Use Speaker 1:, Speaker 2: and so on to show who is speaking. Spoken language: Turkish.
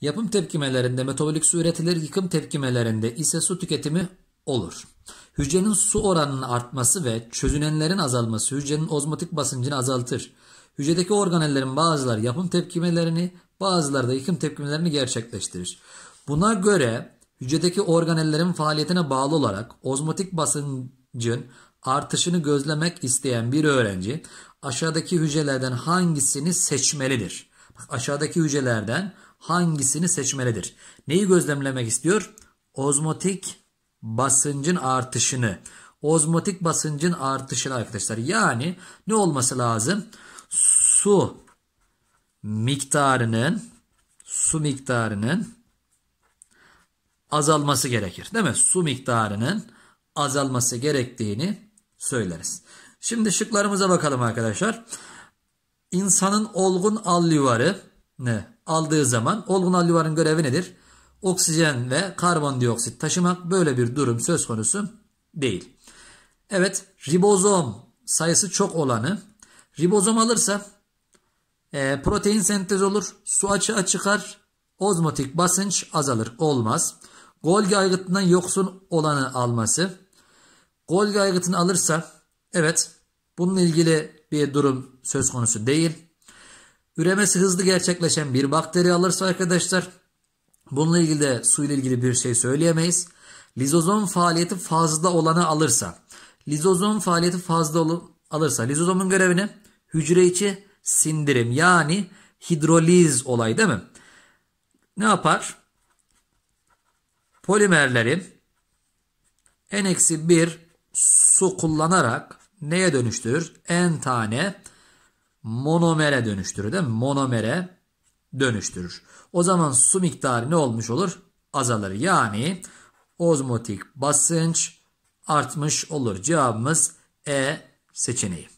Speaker 1: Yapım tepkimelerinde metabolik su üretilir, yıkım tepkimelerinde ise su tüketimi olur. Hücrenin su oranının artması ve çözünenlerin azalması hücrenin ozmotik basıncını azaltır. Hücredeki organellerin bazıları yapım tepkimelerini, bazıları da yıkım tepkimelerini gerçekleştirir. Buna göre hücredeki organellerin faaliyetine bağlı olarak ozmotik basıncın artışını gözlemek isteyen bir öğrenci aşağıdaki hücrelerden hangisini seçmelidir? Bak, aşağıdaki hücrelerden hangisini seçmelidir? Neyi gözlemlemek istiyor? Ozmotik basıncın artışını. Ozmotik basıncın artışını arkadaşlar. Yani ne olması lazım? Su miktarının su miktarının azalması gerekir. Değil mi? Su miktarının azalması gerektiğini söyleriz. Şimdi şıklarımıza bakalım arkadaşlar. İnsanın olgun al yuvarı ne? aldığı zaman olgun alüvarın görevi nedir? Oksijen ve karbondioksit taşımak böyle bir durum söz konusu değil. Evet ribozom sayısı çok olanı ribozom alırsa e, protein sentez olur, su açığa çıkar, ozmotik basınç azalır. Olmaz. Golgi aygıtından yoksun olanı alması. Golgi aygıtını alırsa evet bununla ilgili bir durum söz konusu değil. Üremesi hızlı gerçekleşen bir bakteri alırsa arkadaşlar bununla ilgili de su ilgili bir şey söyleyemeyiz. Lizozom faaliyeti fazla olanı alırsa lizozom faaliyeti fazla alırsa lizozomun görevini hücre içi sindirim yani hidroliz olay değil mi? Ne yapar? Polimerleri n-1 su kullanarak neye dönüştürür? N tane monomere dönüştürür değil mi? Monomere dönüştürür. O zaman su miktarı ne olmuş olur? Azalır. Yani ozmotik basınç artmış olur. Cevabımız E seçeneği.